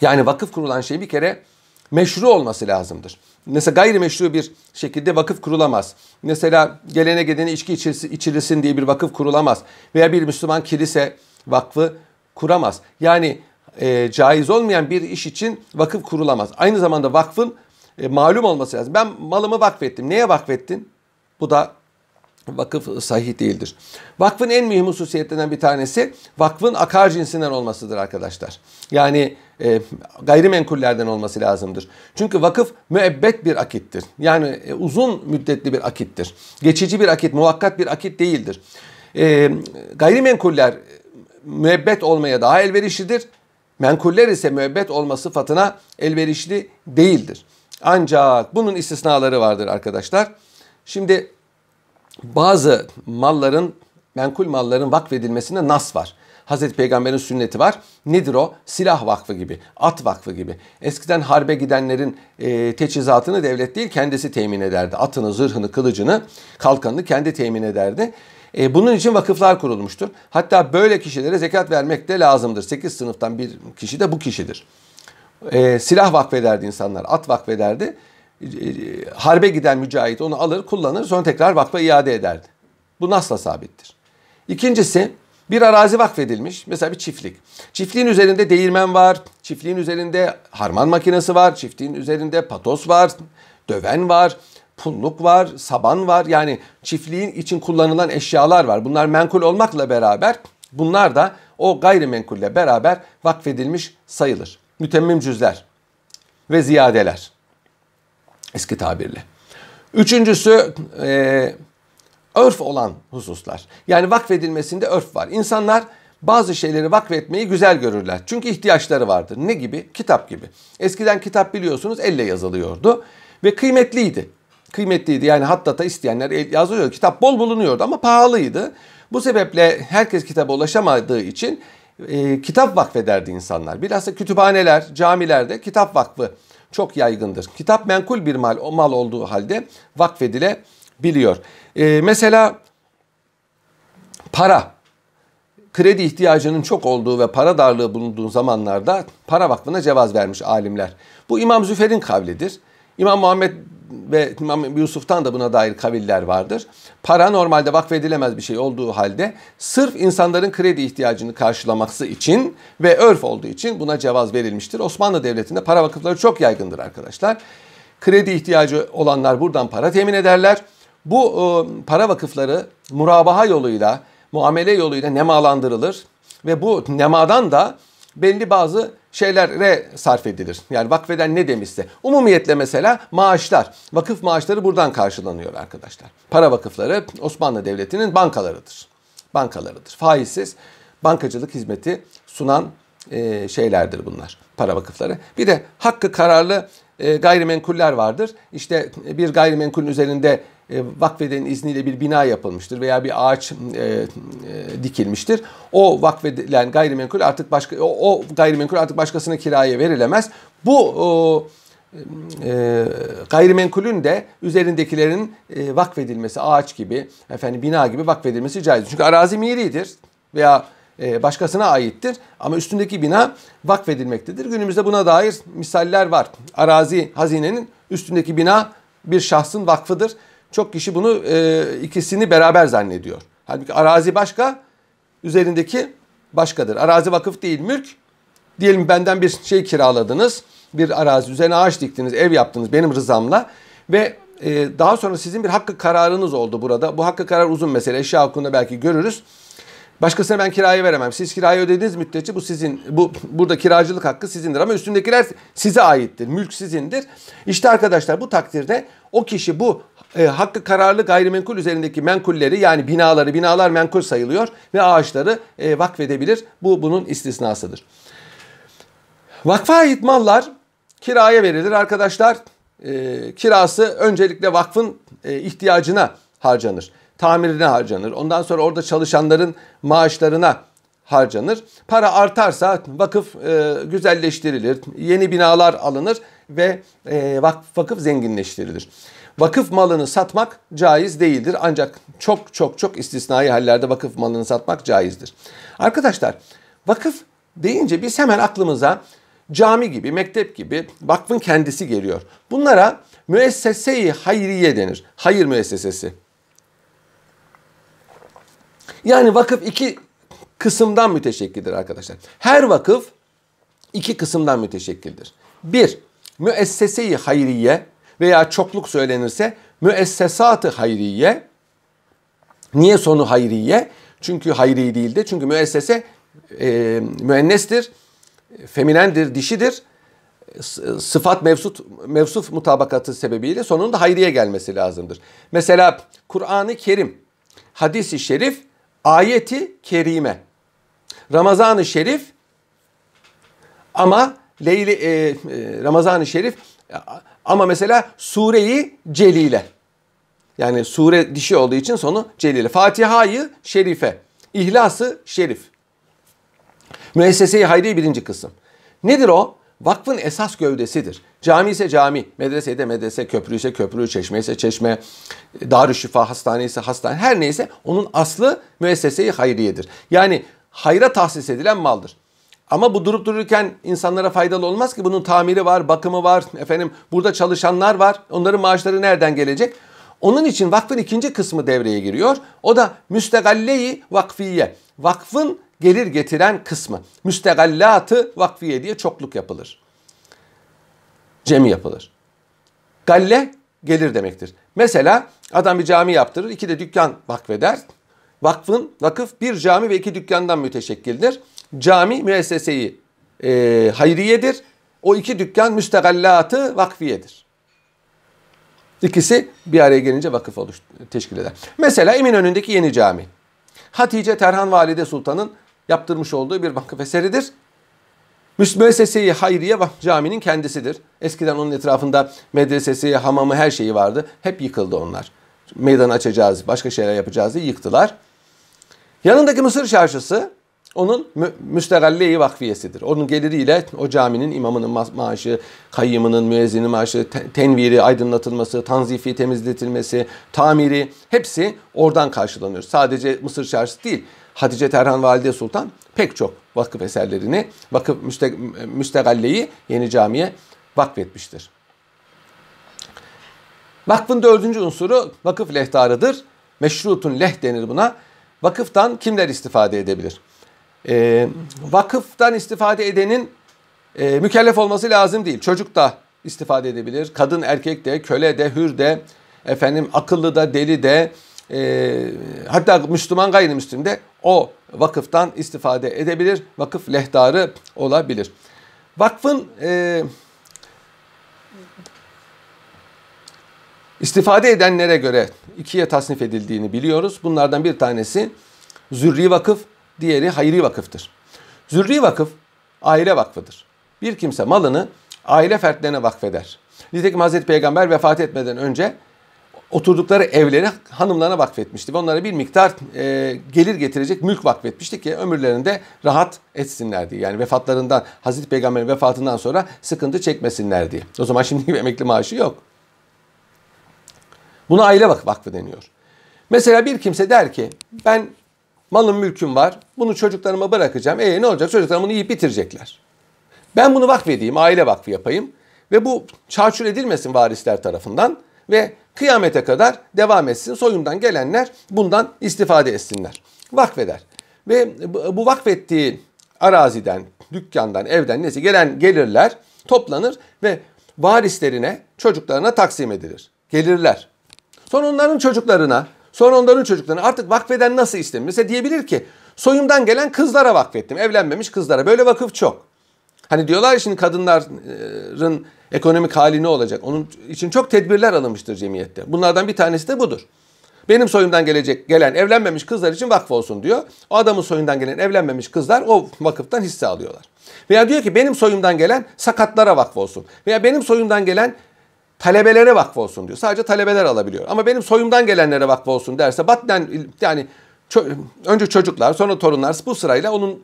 yani vakıf kurulan şey bir kere meşru olması lazımdır. Mesela gayrimeşru bir şekilde vakıf kurulamaz. Mesela gelene gidene içki içilsin, içilsin diye bir vakıf kurulamaz. Veya bir Müslüman kilise vakfı kuramaz. Yani e, caiz olmayan bir iş için vakıf kurulamaz. Aynı zamanda vakfın e, malum olması lazım. Ben malımı vakfettim. Neye vakfettin? Bu da vakıf sahih değildir. Vakfın en mühim hususiyetlerinden bir tanesi vakfın akar cinsinden olmasıdır arkadaşlar. Yani e, gayrimenkullerden olması lazımdır. Çünkü vakıf müebbet bir akittir. Yani e, uzun müddetli bir akittir. Geçici bir akit, muvakkat bir akit değildir. E, gayrimenkuller müebbet olmaya daha elverişlidir. Menkuller ise müebbet olma sıfatına elverişli değildir. Ancak bunun istisnaları vardır arkadaşlar. Şimdi bazı malların, menkul malların vakfedilmesine nas var. Hazreti Peygamber'in sünneti var. Nedir o? Silah vakfı gibi, at vakfı gibi. Eskiden harbe gidenlerin e, teçhizatını devlet değil kendisi temin ederdi. Atını, zırhını, kılıcını, kalkanını kendi temin ederdi. E, bunun için vakıflar kurulmuştur. Hatta böyle kişilere zekat vermek de lazımdır. 8 sınıftan bir kişi de bu kişidir. E, silah vakfederdi insanlar, at vakfederdi. E, e, harbe giden mücahit onu alır kullanır sonra tekrar vakfa iade ederdi. Bu nasla sabittir. İkincisi bir arazi vakfedilmiş. Mesela bir çiftlik. Çiftliğin üzerinde değirmen var. Çiftliğin üzerinde harman makinesi var. Çiftliğin üzerinde patos var. Döven var. Pulluk var. Saban var. Yani çiftliğin için kullanılan eşyalar var. Bunlar menkul olmakla beraber bunlar da o gayrimenkulle beraber vakfedilmiş sayılır. Mütemmim cüzler ve ziyadeler. Eski tabirle. Üçüncüsü e, örf olan hususlar. Yani vakfedilmesinde örf var. İnsanlar bazı şeyleri vakfetmeyi güzel görürler. Çünkü ihtiyaçları vardır. Ne gibi? Kitap gibi. Eskiden kitap biliyorsunuz elle yazılıyordu ve kıymetliydi. Kıymetliydi yani hattata isteyenler yazıyor. Kitap bol bulunuyordu ama pahalıydı. Bu sebeple herkes kitaba ulaşamadığı için e, kitap vakfederdi insanlar. Bilhassa kütüphaneler, camilerde kitap vakfı çok yaygındır. Kitap menkul bir mal, o mal olduğu halde vakfedilebiliyor. Ee, mesela para, kredi ihtiyacının çok olduğu ve para darlığı bulunduğu zamanlarda para vakfına cevaz vermiş alimler. Bu İmam Züfer'in kavlidir. İmam Muhammed ve İmam Yusuf'tan da buna dair kaviller vardır. Para normalde vakfedilemez bir şey olduğu halde sırf insanların kredi ihtiyacını karşılaması için ve örf olduğu için buna cevaz verilmiştir. Osmanlı Devleti'nde para vakıfları çok yaygındır arkadaşlar. Kredi ihtiyacı olanlar buradan para temin ederler. Bu e, para vakıfları murabaha yoluyla, muamele yoluyla nemalandırılır ve bu nemadan da belli bazı şeylere sarf edilir. Yani vakfeden ne demişse. Umumiyetle mesela maaşlar, vakıf maaşları buradan karşılanıyor arkadaşlar. Para vakıfları Osmanlı Devleti'nin bankalarıdır. Bankalarıdır. Faizsiz bankacılık hizmeti sunan e, şeylerdir bunlar. Para vakıfları. Bir de hakkı kararlı e, gayrimenkuller vardır. İşte e, bir gayrimenkulün üzerinde e, vakfedenin izniyle bir bina yapılmıştır veya bir ağaç e, e, dikilmiştir. O vakfedilen gayrimenkul artık başka o, o gayrimenkul artık başkasına kiraya verilemez. Bu o, e, gayrimenkulün de üzerindekilerin e, vakfedilmesi ağaç gibi efendim bina gibi vakfedilmesi caiz. Çünkü arazi miridir veya e, başkasına aittir ama üstündeki bina vakfedilmektedir. Günümüzde buna dair misaller var. Arazi hazinenin üstündeki bina bir şahsın vakfıdır. Çok kişi bunu e, ikisini beraber zannediyor. Halbuki arazi başka, üzerindeki başkadır. Arazi vakıf değil mülk. Diyelim benden bir şey kiraladınız, bir arazi üzerine ağaç diktiniz, ev yaptınız benim rızamla ve e, daha sonra sizin bir hakkı kararınız oldu burada. Bu hakkı karar uzun mesele. Eşya hukukunda belki görürüz. Başkasına ben kirayı veremem. Siz kirayı ödediğiniz müddetçe bu sizin, bu burada kiracılık hakkı sizindir. Ama üstündekiler size aittir. Mülk sizindir. İşte arkadaşlar bu takdirde o kişi bu e, hakkı kararlı gayrimenkul üzerindeki menkulleri yani binaları, binalar menkul sayılıyor ve ağaçları e, vakfedebilir. Bu bunun istisnasıdır. Vakfa ait mallar kiraya verilir arkadaşlar. E, kirası öncelikle vakfın e, ihtiyacına harcanır. Tamirine harcanır. Ondan sonra orada çalışanların maaşlarına harcanır. Para artarsa vakıf e, güzelleştirilir, yeni binalar alınır ve e, vakıf, vakıf zenginleştirilir. Vakıf malını satmak caiz değildir ancak çok çok çok istisnai hallerde vakıf malını satmak caizdir. Arkadaşlar vakıf deyince biz hemen aklımıza cami gibi, mektep gibi vakfın kendisi geliyor. Bunlara müessese-i hayriye denir. Hayır müessesesi. Yani vakıf iki kısımdan müteşekkildir arkadaşlar. Her vakıf iki kısımdan müteşekkildir. Bir, müessese-i hayriye veya çokluk söylenirse müessesat-ı hayriye. Niye sonu hayriye? Çünkü hayri değil de Çünkü müessese e, müennestir, feminendir, dişidir. Sıfat mevsut, mevsuf mutabakatı sebebiyle da hayriye gelmesi lazımdır. Mesela Kur'an-ı Kerim, hadisi şerif, ayeti kerime. Ramazan-ı Şerif ama Leyli e, e, Ramazan-ı Şerif ama mesela sureyi celile. Yani sure dişi olduğu için sonu celile. Fatiha'yı şerife. İhlası şerif. Müesseseyi hayri birinci kısım. Nedir o? Vakfın esas gövdesidir. Cami ise cami, medrese ise medrese, köprü ise köprü, çeşme ise çeşme, darüşşifa, hastane ise hastane, her neyse onun aslı müesseseyi hayriyedir. Yani hayra tahsis edilen maldır. Ama bu durup dururken insanlara faydalı olmaz ki bunun tamiri var, bakımı var, efendim burada çalışanlar var. Onların maaşları nereden gelecek? Onun için vakfın ikinci kısmı devreye giriyor. O da müstegalleyi vakfiye. Vakfın gelir getiren kısmı. Müstegallatı vakfiye diye çokluk yapılır. Cemi yapılır. Galle gelir demektir. Mesela adam bir cami yaptırır, iki de dükkan vakfeder. Vakfın, vakıf bir cami ve iki dükkandan müteşekkildir. Cami müesseseyi e, hayriyedir. O iki dükkan müstegallatı vakfiyedir. İkisi bir araya gelince vakıf oluş, teşkil eder. Mesela Eminönü'ndeki yeni cami. Hatice Terhan Valide Sultan'ın yaptırmış olduğu bir vakıf eseridir. müessese Hayriye caminin kendisidir. Eskiden onun etrafında medresesi, hamamı her şeyi vardı. Hep yıkıldı onlar. Meydan açacağız, başka şeyler yapacağız diye yıktılar. Yanındaki Mısır çarşısı onun mü müstegalleyi vakfiyesidir. Onun geliriyle o caminin imamının ma maaşı, kayyımının, müezzinin maaşı, te tenviri, aydınlatılması, tanzifi, temizletilmesi, tamiri hepsi oradan karşılanıyor. Sadece Mısır çarşısı değil. Hatice Terhan Valide Sultan pek çok vakıf eserlerini, vakıf müste müstegalleyi yeni camiye vakfetmiştir. Vakfın dördüncü unsuru vakıf lehtarıdır. Meşrutun leh denir buna. Vakıftan kimler istifade edebilir? E, vakıftan istifade edenin e, mükellef olması lazım değil. Çocuk da istifade edebilir. Kadın, erkek de, köle de, hür de, efendim akıllı da, deli de, e, hatta Müslüman gayrimüslim de o vakıftan istifade edebilir. Vakıf lehtarı olabilir. Vakfın e, İstifade edenlere göre ikiye tasnif edildiğini biliyoruz. Bunlardan bir tanesi zürri vakıf, diğeri hayri vakıftır. Zürri vakıf aile vakfıdır. Bir kimse malını aile fertlerine vakfeder. Nitekim Hazreti Peygamber vefat etmeden önce oturdukları evleri hanımlarına vakfetmişti. Ve onlara bir miktar e, gelir getirecek mülk vakfetmişti ki ömürlerinde rahat etsinler diye. Yani vefatlarından, Hazreti Peygamber'in vefatından sonra sıkıntı çekmesinler diye. O zaman şimdi gibi emekli maaşı yok. Buna aile vak vakfı deniyor. Mesela bir kimse der ki ben malım mülküm var bunu çocuklarıma bırakacağım. E ne olacak çocuklarım bunu yiyip bitirecekler. Ben bunu vakfedeyim aile vakfı yapayım ve bu çarçur edilmesin varisler tarafından ve kıyamete kadar devam etsin. Soyumdan gelenler bundan istifade etsinler. Vakfeder. Ve bu vakfettiği araziden, dükkandan, evden neyse gelen gelirler toplanır ve varislerine, çocuklarına taksim edilir. Gelirler. Sonra onların çocuklarına, sonra onların çocuklarına artık vakfeden nasıl istemiyor? Mesela diyebilir ki soyumdan gelen kızlara vakfettim. Evlenmemiş kızlara. Böyle vakıf çok. Hani diyorlar ya şimdi kadınların ekonomik hali ne olacak? Onun için çok tedbirler alınmıştır cemiyette. Bunlardan bir tanesi de budur. Benim soyumdan gelecek gelen evlenmemiş kızlar için vakf olsun diyor. O adamın soyundan gelen evlenmemiş kızlar o vakıftan hisse alıyorlar. Veya diyor ki benim soyumdan gelen sakatlara vakf olsun. Veya benim soyumdan gelen talebelere vakf olsun diyor. Sadece talebeler alabiliyor. Ama benim soyumdan gelenlere vakf olsun derse batnen yani ço- önce çocuklar sonra torunlar bu sırayla onun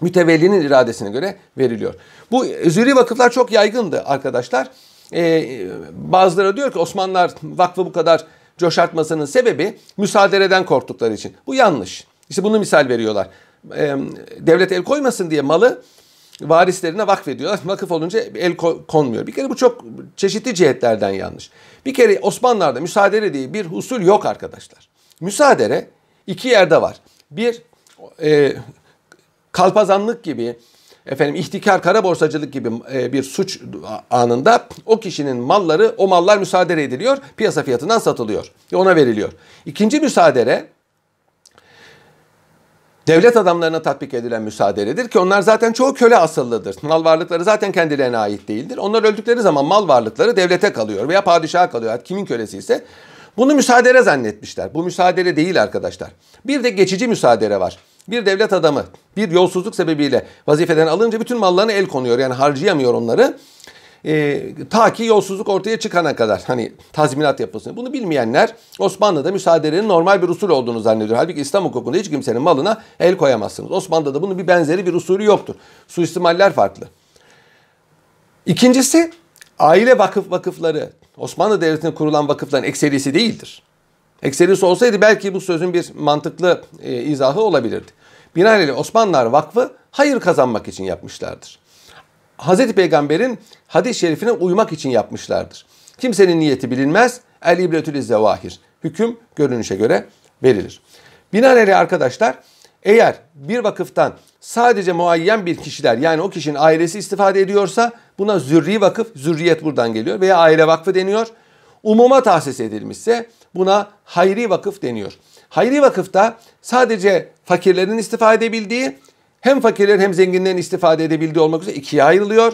mütevellinin iradesine göre veriliyor. Bu züri vakıflar çok yaygındı arkadaşlar. Ee, bazıları diyor ki Osmanlılar vakfı bu kadar coşartmasının sebebi müsaadereden korktukları için. Bu yanlış. İşte bunu misal veriyorlar. Ee, devlet el koymasın diye malı varislerine vakfediyorlar. Vakıf olunca el konmuyor. Bir kere bu çok çeşitli cihetlerden yanlış. Bir kere Osmanlılar'da müsaadele diye bir usul yok arkadaşlar. Müsaadele iki yerde var. Bir e, kalpazanlık gibi efendim ihtikar, kara borsacılık gibi e, bir suç anında o kişinin malları, o mallar müsaadere ediliyor, piyasa fiyatından satılıyor. Ona veriliyor. İkinci müsaadele devlet adamlarına tatbik edilen müsaadeledir ki onlar zaten çoğu köle asıllıdır. Mal varlıkları zaten kendilerine ait değildir. Onlar öldükleri zaman mal varlıkları devlete kalıyor veya padişaha kalıyor. Kimin kölesi ise bunu müsaadele zannetmişler. Bu müsaadele değil arkadaşlar. Bir de geçici müsaadele var. Bir devlet adamı bir yolsuzluk sebebiyle vazifeden alınca bütün mallarını el konuyor. Yani harcayamıyor onları. E, ta ki yolsuzluk ortaya çıkana kadar hani tazminat yapılsın. Bunu bilmeyenler Osmanlı'da müsaadenin normal bir usul olduğunu zannediyor. Halbuki İslam hukukunda hiç kimsenin malına el koyamazsınız. Osmanlı'da bunun bir benzeri bir usulü yoktur. Suistimaller farklı. İkincisi aile vakıf vakıfları Osmanlı Devleti'ne kurulan vakıfların ekserisi değildir. Ekserisi olsaydı belki bu sözün bir mantıklı e, izahı olabilirdi. Binaenaleyh Osmanlılar Vakfı hayır kazanmak için yapmışlardır. Hazreti Peygamber'in hadis-i şerifine uymak için yapmışlardır. Kimsenin niyeti bilinmez. El ibretül zevahir. Hüküm görünüşe göre verilir. Binaenaleyh arkadaşlar eğer bir vakıftan sadece muayyen bir kişiler yani o kişinin ailesi istifade ediyorsa buna zürri vakıf, zürriyet buradan geliyor veya aile vakfı deniyor. Umuma tahsis edilmişse buna hayri vakıf deniyor. Hayri vakıfta sadece fakirlerin istifade edebildiği hem fakirlerin hem zenginlerin istifade edebildiği olmak üzere ikiye ayrılıyor.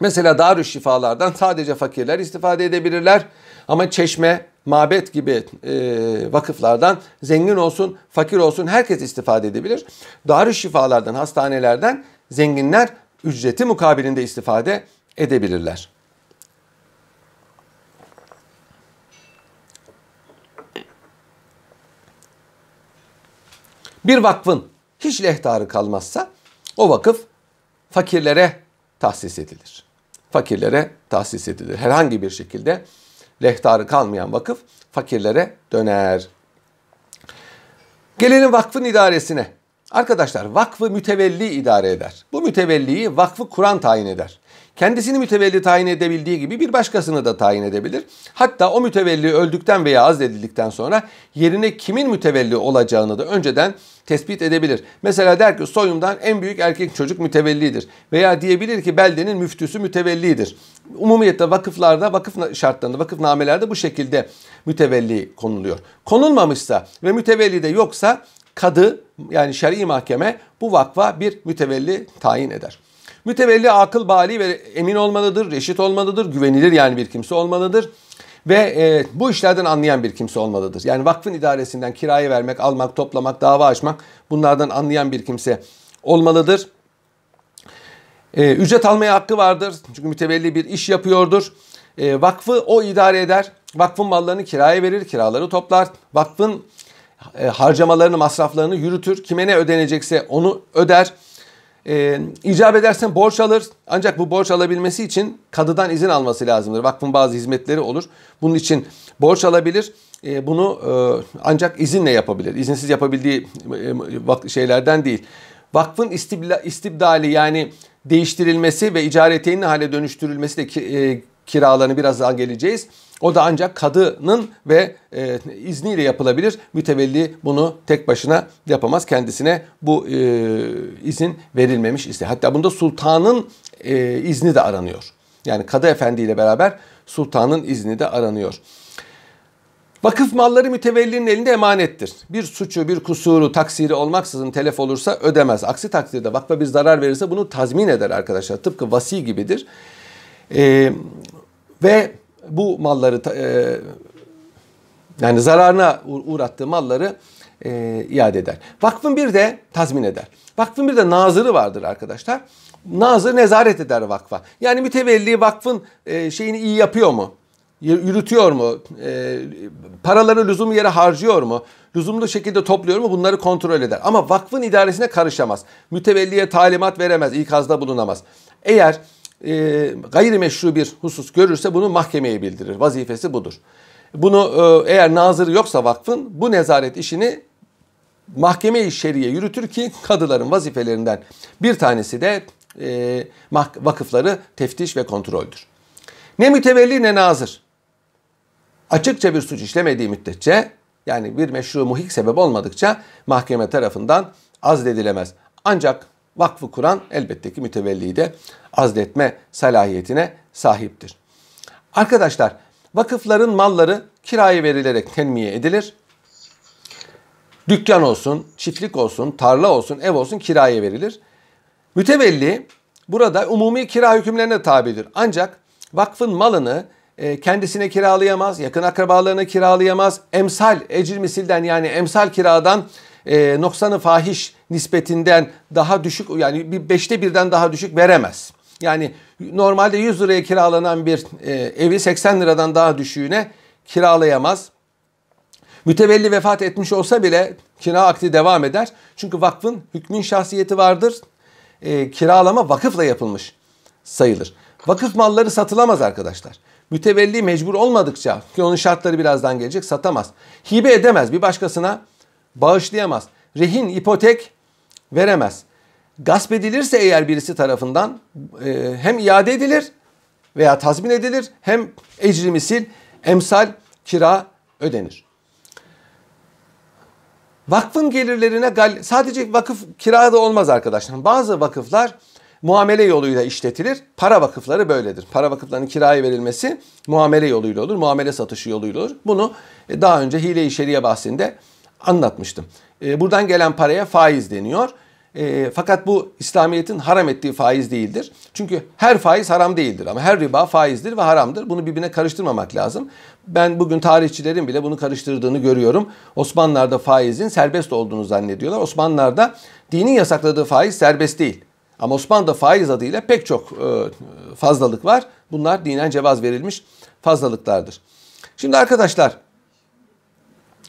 Mesela darü şifalardan sadece fakirler istifade edebilirler. Ama çeşme, mabet gibi e, vakıflardan zengin olsun, fakir olsun herkes istifade edebilir. Darü şifalardan, hastanelerden zenginler ücreti mukabilinde istifade edebilirler. Bir vakfın hiç lehtarı kalmazsa o vakıf fakirlere tahsis edilir. Fakirlere tahsis edilir. Herhangi bir şekilde lehtarı kalmayan vakıf fakirlere döner. Gelelim vakfın idaresine. Arkadaşlar vakfı mütevelli idare eder. Bu mütevelliyi vakfı Kur'an tayin eder kendisini mütevelli tayin edebildiği gibi bir başkasını da tayin edebilir. Hatta o mütevelli öldükten veya azledildikten sonra yerine kimin mütevelli olacağını da önceden tespit edebilir. Mesela der ki soyumdan en büyük erkek çocuk mütevellidir. Veya diyebilir ki beldenin müftüsü mütevellidir. Umumiyette vakıflarda, vakıf şartlarında, vakıf namelerde bu şekilde mütevelli konuluyor. Konulmamışsa ve mütevelli de yoksa kadı yani şer'i mahkeme bu vakfa bir mütevelli tayin eder. Mütevelli akıl bali ve emin olmalıdır, reşit olmalıdır, güvenilir yani bir kimse olmalıdır ve e, bu işlerden anlayan bir kimse olmalıdır. Yani vakfın idaresinden kiraya vermek, almak, toplamak, dava açmak bunlardan anlayan bir kimse olmalıdır. E, ücret almaya hakkı vardır. Çünkü mütevelli bir iş yapıyordur. E, vakfı o idare eder. Vakfın mallarını kiraya verir, kiraları toplar. Vakfın e, harcamalarını, masraflarını yürütür. Kime ne ödenecekse onu öder. E, icap edersen borç alır ancak bu borç alabilmesi için kadıdan izin alması lazımdır. Vakfın bazı hizmetleri olur. Bunun için borç alabilir. E, bunu e, ancak izinle yapabilir. İzinsiz yapabildiği e, şeylerden değil. Vakfın istibla, istibdali yani değiştirilmesi ve icareteyin hale dönüştürülmesi de e, kiralarını birazdan geleceğiz. O da ancak kadının ve e, izniyle yapılabilir. Mütevelli bunu tek başına yapamaz. Kendisine bu e, izin verilmemiş ise. Hatta bunda sultanın e, izni de aranıyor. Yani kadı efendi ile beraber sultanın izni de aranıyor. Vakıf malları mütevellinin elinde emanettir. Bir suçu, bir kusuru, taksiri olmaksızın telef olursa ödemez. Aksi takdirde vakfa bir zarar verirse bunu tazmin eder arkadaşlar. Tıpkı vasi gibidir. E, ve bu malları e, yani zararına uğrattığı malları e, iade eder. Vakfın bir de tazmin eder. Vakfın bir de nazırı vardır arkadaşlar. Nazır nezaret eder vakfa. Yani mütevelli vakfın e, şeyini iyi yapıyor mu? Yürütüyor mu? E, paraları lüzumlu yere harcıyor mu? Lüzumlu şekilde topluyor mu? Bunları kontrol eder. Ama vakfın idaresine karışamaz. Mütevelliye talimat veremez, ikazda bulunamaz. Eğer e, gayrimeşru bir husus görürse bunu mahkemeye bildirir. Vazifesi budur. Bunu e, eğer nazırı yoksa vakfın bu nezaret işini mahkeme-i şeriye yürütür ki kadıların vazifelerinden bir tanesi de e, vakıfları teftiş ve kontroldür. Ne mütevelli ne nazır. Açıkça bir suç işlemediği müddetçe yani bir meşru muhik sebep olmadıkça mahkeme tarafından azledilemez. Ancak vakfı kuran elbette ki mütevelliyi de azletme salahiyetine sahiptir. Arkadaşlar vakıfların malları kiraya verilerek tenmiye edilir. Dükkan olsun, çiftlik olsun, tarla olsun, ev olsun kiraya verilir. Mütevelli burada umumi kira hükümlerine tabidir. Ancak vakfın malını e, kendisine kiralayamaz, yakın akrabalarına kiralayamaz. Emsal, ecir misilden yani emsal kiradan e, noksanı fahiş nispetinden daha düşük yani bir beşte birden daha düşük veremez. Yani normalde 100 liraya kiralanan bir e, evi 80 liradan daha düşüğüne kiralayamaz. Mütevelli vefat etmiş olsa bile kira akdi devam eder. Çünkü vakfın hükmün şahsiyeti vardır. E, kiralama vakıfla yapılmış sayılır. Vakıf malları satılamaz arkadaşlar. Mütevelli mecbur olmadıkça ki onun şartları birazdan gelecek satamaz. Hibe edemez bir başkasına bağışlayamaz. Rehin, ipotek veremez. Gasp edilirse eğer birisi tarafından e, hem iade edilir veya tazmin edilir hem ecri misil, emsal, kira ödenir. Vakfın gelirlerine sadece vakıf kira da olmaz arkadaşlar. Bazı vakıflar muamele yoluyla işletilir. Para vakıfları böyledir. Para vakıflarının kiraya verilmesi muamele yoluyla olur. Muamele satışı yoluyla olur. Bunu e, daha önce hile-i şeriye bahsinde anlatmıştım. E, buradan gelen paraya faiz deniyor. E, fakat bu İslamiyet'in haram ettiği faiz değildir. Çünkü her faiz haram değildir ama her riba faizdir ve haramdır. Bunu birbirine karıştırmamak lazım. Ben bugün tarihçilerin bile bunu karıştırdığını görüyorum. Osmanlılar'da faizin serbest olduğunu zannediyorlar. Osmanlılar'da dinin yasakladığı faiz serbest değil. Ama Osmanlı'da faiz adıyla pek çok e, fazlalık var. Bunlar dinen cevaz verilmiş fazlalıklardır. Şimdi arkadaşlar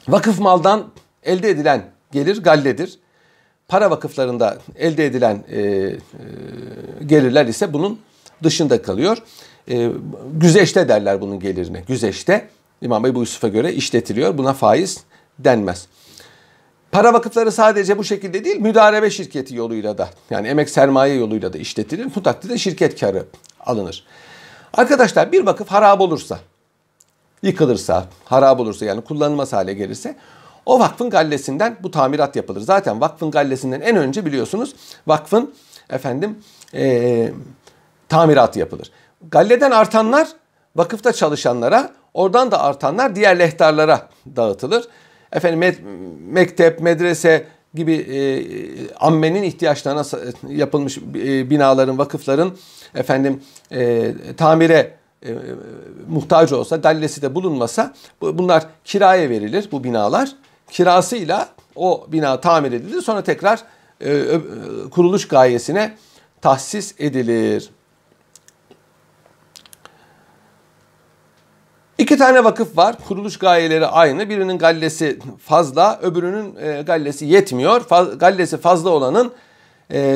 vakıf maldan elde edilen gelir galledir. Para vakıflarında elde edilen e, e, gelirler ise bunun dışında kalıyor. E, güzeşte derler bunun gelirine. Güzeşte İmam bu Yusuf'a göre işletiliyor. Buna faiz denmez. Para vakıfları sadece bu şekilde değil, müdarebe şirketi yoluyla da yani emek sermaye yoluyla da işletilir. Bu takdirde şirket karı alınır. Arkadaşlar bir vakıf harab olursa, yıkılırsa, harab olursa yani kullanılmaz hale gelirse o vakfın gallesinden bu tamirat yapılır. Zaten vakfın gallesinden en önce biliyorsunuz vakfın efendim e, tamiratı yapılır. Galleden artanlar vakıfta çalışanlara, oradan da artanlar diğer lehtarlara dağıtılır. Efendim me- mektep, medrese gibi e, ammenin ihtiyaçlarına yapılmış e, binaların, vakıfların efendim e, tamire e, muhtaç olsa, gallesi de bulunmasa bunlar kiraya verilir bu binalar kirasıyla o bina tamir edilir. Sonra tekrar e, e, kuruluş gayesine tahsis edilir. İki tane vakıf var. Kuruluş gayeleri aynı. Birinin gallesi fazla, öbürünün e, gallesi yetmiyor. gallesi fazla olanın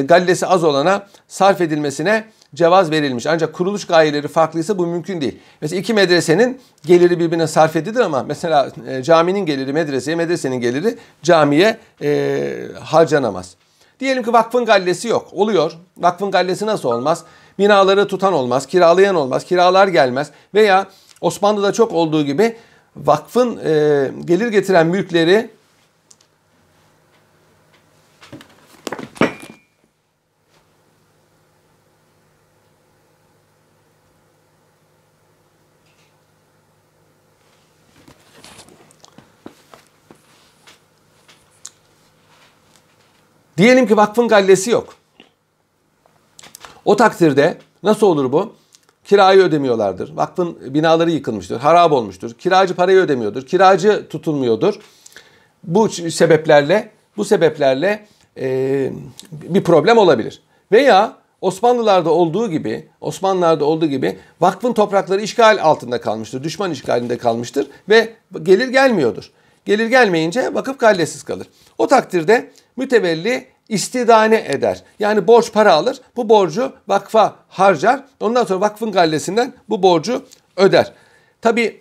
gallesi az olana sarf edilmesine cevaz verilmiş. Ancak kuruluş gayeleri farklıysa bu mümkün değil. Mesela iki medresenin geliri birbirine sarf edilir ama mesela e, caminin geliri medreseye, medresenin geliri camiye e, harcanamaz. Diyelim ki vakfın gallesi yok. Oluyor. Vakfın gallesi nasıl olmaz? Binaları tutan olmaz, kiralayan olmaz, kiralar gelmez veya Osmanlı'da çok olduğu gibi vakfın e, gelir getiren mülkleri Diyelim ki vakfın gallesi yok. O takdirde nasıl olur bu? Kirayı ödemiyorlardır. Vakfın binaları yıkılmıştır, harap olmuştur. Kiracı parayı ödemiyordur, kiracı tutulmuyordur. Bu sebeplerle, bu sebeplerle e, bir problem olabilir. Veya Osmanlılarda olduğu gibi, Osmanlılarda olduğu gibi vakfın toprakları işgal altında kalmıştır, düşman işgalinde kalmıştır ve gelir gelmiyordur. Gelir gelmeyince vakıf gallesiz kalır. O takdirde mütevelli istidane eder. Yani borç para alır. Bu borcu vakfa harcar. Ondan sonra vakfın gallesinden bu borcu öder. Tabi e,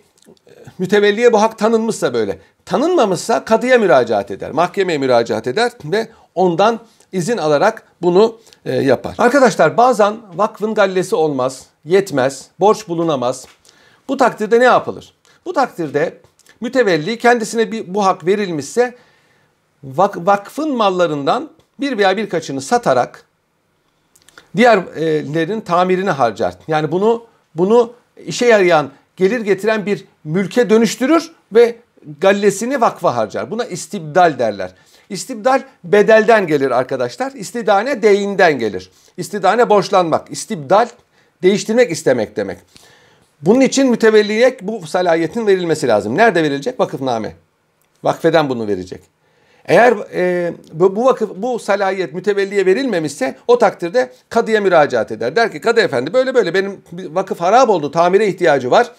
mütevelliye bu hak tanınmışsa böyle. Tanınmamışsa kadıya müracaat eder. Mahkemeye müracaat eder ve ondan izin alarak bunu e, yapar. Arkadaşlar bazen vakfın gallesi olmaz, yetmez, borç bulunamaz. Bu takdirde ne yapılır? Bu takdirde mütevelli kendisine bir, bu hak verilmişse vak- vakfın mallarından bir veya birkaçını satarak diğerlerin tamirini harcar. Yani bunu bunu işe yarayan, gelir getiren bir mülke dönüştürür ve gallesini vakfa harcar. Buna istibdal derler. İstibdal bedelden gelir arkadaşlar. İstidane değinden gelir. İstidane borçlanmak. İstibdal değiştirmek istemek demek. Bunun için mütevelliye bu salayetin verilmesi lazım. Nerede verilecek? Vakıfname. Vakfeden bunu verecek. Eğer e, bu, bu vakıf bu salahiyet mütevelliye verilmemişse o takdirde kadıya müracaat eder. Der ki kadı efendi böyle böyle benim vakıf harap oldu tamire ihtiyacı var.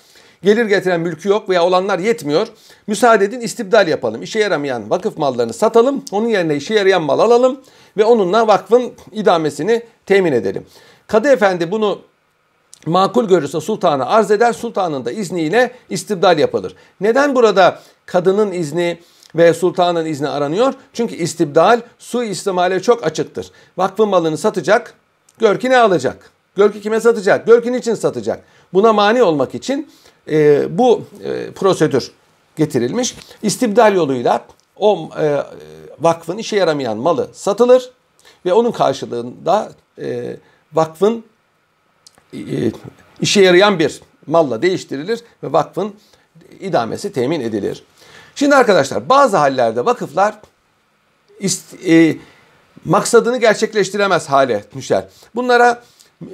Gelir getiren mülkü yok veya olanlar yetmiyor. Müsaade edin istibdal yapalım. İşe yaramayan vakıf mallarını satalım. Onun yerine işe yarayan mal alalım ve onunla vakfın idamesini temin edelim. Kadı efendi bunu makul görürse sultana arz eder. Sultanın da izniyle istibdal yapılır. Neden burada kadının izni ve sultanın izni aranıyor. Çünkü istibdal su istimale çok açıktır. Vakfın malını satacak, görkine alacak. Görkü kime satacak? Görkün için satacak. Buna mani olmak için e, bu e, prosedür getirilmiş. İstibdal yoluyla o e, vakfın işe yaramayan malı satılır ve onun karşılığında e, vakfın e, e işe yarayan bir malla değiştirilir ve vakfın idamesi temin edilir. Şimdi arkadaşlar bazı hallerde vakıflar ist, e, maksadını gerçekleştiremez hale düşer. Bunlara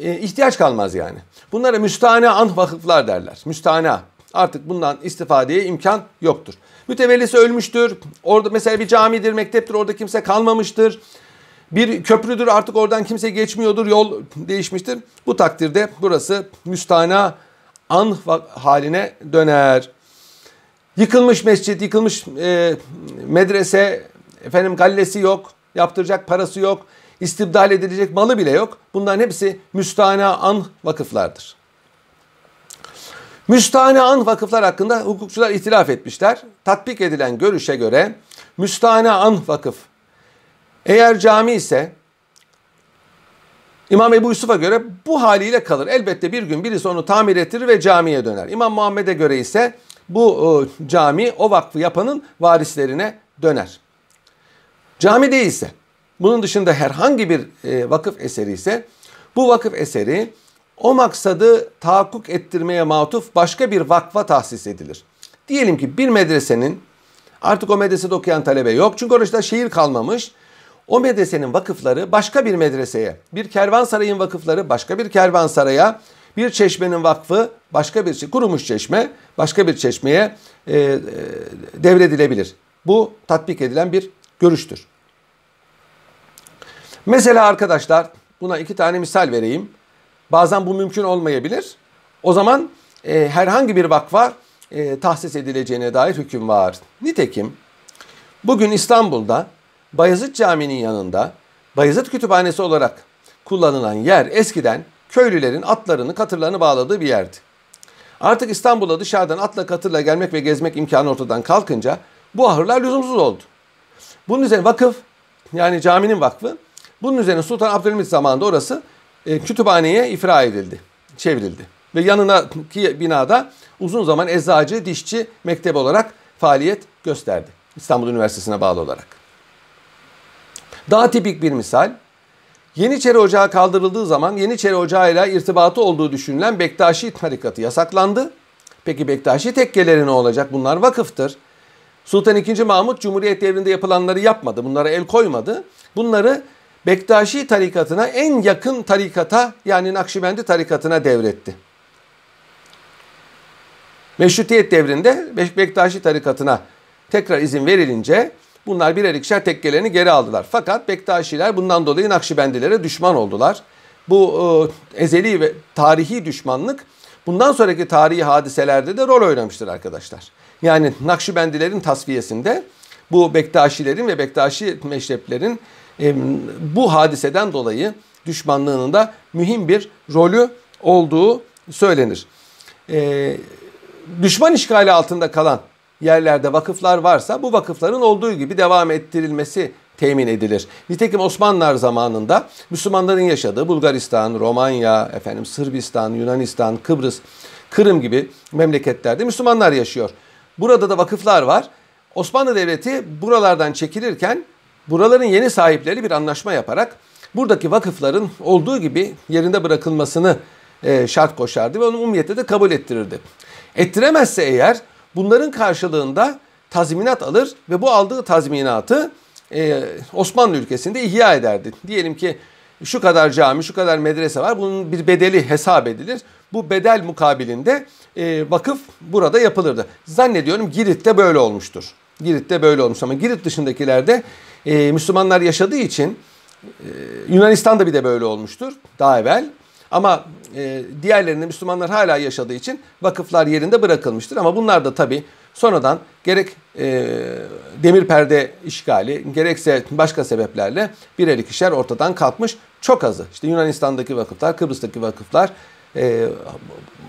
e, ihtiyaç kalmaz yani. Bunlara müstahane an vakıflar derler. Müstahane. Artık bundan istifadeye imkan yoktur. Mütevellisi ölmüştür. Orada mesela bir camidir, mekteptir. Orada kimse kalmamıştır. Bir köprüdür artık oradan kimse geçmiyordur. Yol değişmiştir. Bu takdirde burası müstahane an haline döner. Yıkılmış mescit, yıkılmış e, medrese, efendim gallesi yok, yaptıracak parası yok, istibdal edilecek malı bile yok. Bunların hepsi an vakıflardır. an vakıflar hakkında hukukçular itiraf etmişler. Tatbik edilen görüşe göre an vakıf eğer cami ise İmam Ebu Yusuf'a göre bu haliyle kalır. Elbette bir gün birisi onu tamir ettirir ve camiye döner. İmam Muhammed'e göre ise bu e, cami o vakfı yapanın varislerine döner. Cami değilse, bunun dışında herhangi bir e, vakıf eseri ise bu vakıf eseri o maksadı tahakkuk ettirmeye matuf başka bir vakfa tahsis edilir. Diyelim ki bir medresenin artık o medresede okuyan talebe yok çünkü orada şehir kalmamış. O medresenin vakıfları başka bir medreseye, bir kervansarayın vakıfları başka bir kervansaraya, bir çeşmenin vakfı başka bir kurumuş çeşme başka bir çeşmeye e, e, devredilebilir. Bu tatbik edilen bir görüştür. Mesela arkadaşlar buna iki tane misal vereyim. Bazen bu mümkün olmayabilir. O zaman e, herhangi bir vakfa e, tahsis edileceğine dair hüküm var. Nitekim bugün İstanbul'da Bayezid Camii'nin yanında Bayezid Kütüphanesi olarak kullanılan yer eskiden köylülerin atlarını, katırlarını bağladığı bir yerdi. Artık İstanbul'a dışarıdan atla katırla gelmek ve gezmek imkanı ortadan kalkınca bu ahırlar lüzumsuz oldu. Bunun üzerine vakıf yani caminin vakfı bunun üzerine Sultan Abdülhamit zamanında orası e, kütüphaneye ifra edildi, çevrildi. Ve yanındaki binada uzun zaman eczacı, dişçi mektebi olarak faaliyet gösterdi. İstanbul Üniversitesi'ne bağlı olarak. Daha tipik bir misal Yeniçeri Ocağı kaldırıldığı zaman Yeniçeri Ocağı ile irtibatı olduğu düşünülen Bektaşi tarikatı yasaklandı. Peki Bektaşi tekkeleri ne olacak? Bunlar vakıftır. Sultan II. Mahmut Cumhuriyet devrinde yapılanları yapmadı. Bunlara el koymadı. Bunları Bektaşi tarikatına en yakın tarikata yani Nakşibendi tarikatına devretti. Meşrutiyet devrinde Bektaşi tarikatına tekrar izin verilince Bunlar birer ikişer tekkelerini geri aldılar. Fakat Bektaşiler bundan dolayı Nakşibendilere düşman oldular. Bu e, ezeli ve tarihi düşmanlık bundan sonraki tarihi hadiselerde de rol oynamıştır arkadaşlar. Yani Nakşibendilerin tasfiyesinde bu Bektaşilerin ve Bektaşi meşreplerin e, bu hadiseden dolayı düşmanlığının da mühim bir rolü olduğu söylenir. E, düşman işgali altında kalan yerlerde vakıflar varsa bu vakıfların olduğu gibi devam ettirilmesi temin edilir. Nitekim Osmanlılar zamanında Müslümanların yaşadığı Bulgaristan, Romanya, efendim Sırbistan, Yunanistan, Kıbrıs, Kırım gibi memleketlerde Müslümanlar yaşıyor. Burada da vakıflar var. Osmanlı Devleti buralardan çekilirken buraların yeni sahipleri bir anlaşma yaparak buradaki vakıfların olduğu gibi yerinde bırakılmasını e, şart koşardı ve onu umumiyette de kabul ettirirdi. Ettiremezse eğer Bunların karşılığında tazminat alır ve bu aldığı tazminatı e, Osmanlı ülkesinde ihya ederdi. Diyelim ki şu kadar cami, şu kadar medrese var. Bunun bir bedeli hesap edilir. Bu bedel mukabilinde e, vakıf burada yapılırdı. Zannediyorum Girit'te böyle olmuştur. Girit'te böyle olmuş ama Girit dışındakilerde e, Müslümanlar yaşadığı için e, Yunanistan'da bir de böyle olmuştur daha evvel. Ama e, diğerlerinde Müslümanlar hala yaşadığı için vakıflar yerinde bırakılmıştır. Ama bunlar da tabii sonradan gerek e, demir perde işgali gerekse başka sebeplerle birer ikişer ortadan kalkmış çok azı. İşte Yunanistan'daki vakıflar, Kıbrıs'taki vakıflar e,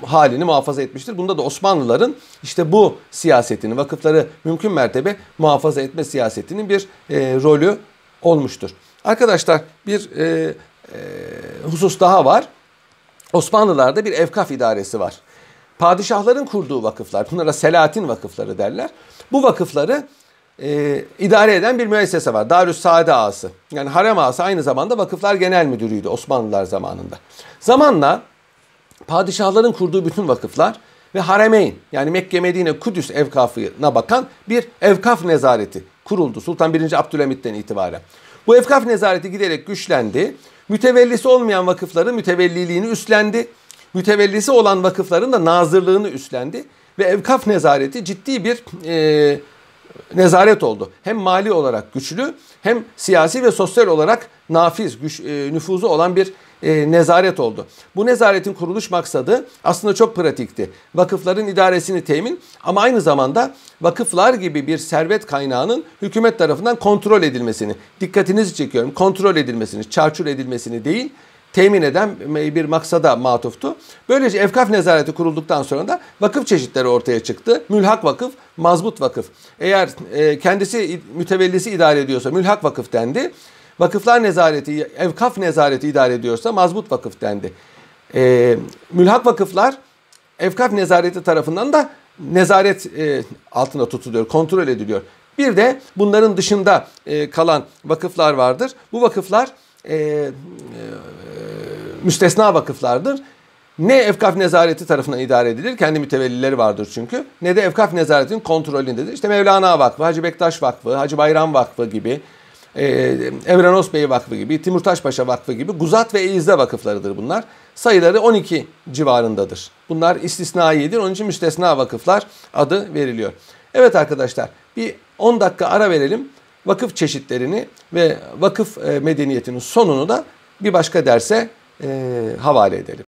halini muhafaza etmiştir. Bunda da Osmanlıların işte bu siyasetini, vakıfları mümkün mertebe muhafaza etme siyasetinin bir e, rolü olmuştur. Arkadaşlar bir e, e, husus daha var. Osmanlılarda bir evkaf idaresi var. Padişahların kurduğu vakıflar, bunlara Selahattin vakıfları derler. Bu vakıfları e, idare eden bir müessese var. Darüs Saade Ağası. Yani Harem Ağası aynı zamanda Vakıflar Genel Müdürü'ydü Osmanlılar zamanında. Zamanla padişahların kurduğu bütün vakıflar ve Haremeyn yani Mekke, Medine, Kudüs evkafına bakan bir evkaf nezareti kuruldu Sultan 1. Abdülhamit'ten itibaren. Bu evkaf nezareti giderek güçlendi Mütevellisi olmayan vakıfların mütevelliliğini üstlendi. Mütevellisi olan vakıfların da nazırlığını üstlendi. Ve evkaf nezareti ciddi bir e, nezaret oldu. Hem mali olarak güçlü hem siyasi ve sosyal olarak nafiz, güç, e, nüfuzu olan bir e, nezaret oldu. Bu nezaretin kuruluş maksadı aslında çok pratikti. Vakıfların idaresini temin ama aynı zamanda vakıflar gibi bir servet kaynağının hükümet tarafından kontrol edilmesini, dikkatinizi çekiyorum, kontrol edilmesini, çarçur edilmesini değil, temin eden bir maksada matuftu. Böylece Efkaf Nezareti kurulduktan sonra da vakıf çeşitleri ortaya çıktı. Mülhak vakıf, mazbut vakıf. Eğer e, kendisi mütevellisi idare ediyorsa mülhak vakıf dendi. Vakıflar nezareti, evkaf nezareti idare ediyorsa mazbut vakıf dendi. E, mülhak vakıflar evkaf nezareti tarafından da nezaret e, altında tutuluyor, kontrol ediliyor. Bir de bunların dışında e, kalan vakıflar vardır. Bu vakıflar e, e, müstesna vakıflardır. Ne evkaf nezareti tarafından idare edilir, kendi mütevellileri vardır çünkü, ne de evkaf nezaretinin kontrolündedir. İşte Mevlana Vakfı, Hacı Bektaş Vakfı, Hacı Bayram Vakfı gibi e, ee, Evrenos Bey Vakfı gibi, Timurtaş Paşa Vakfı gibi Guzat ve Eğizde vakıflarıdır bunlar. Sayıları 12 civarındadır. Bunlar istisnaiyedir, Onun için müstesna vakıflar adı veriliyor. Evet arkadaşlar bir 10 dakika ara verelim. Vakıf çeşitlerini ve vakıf e, medeniyetinin sonunu da bir başka derse e, havale edelim.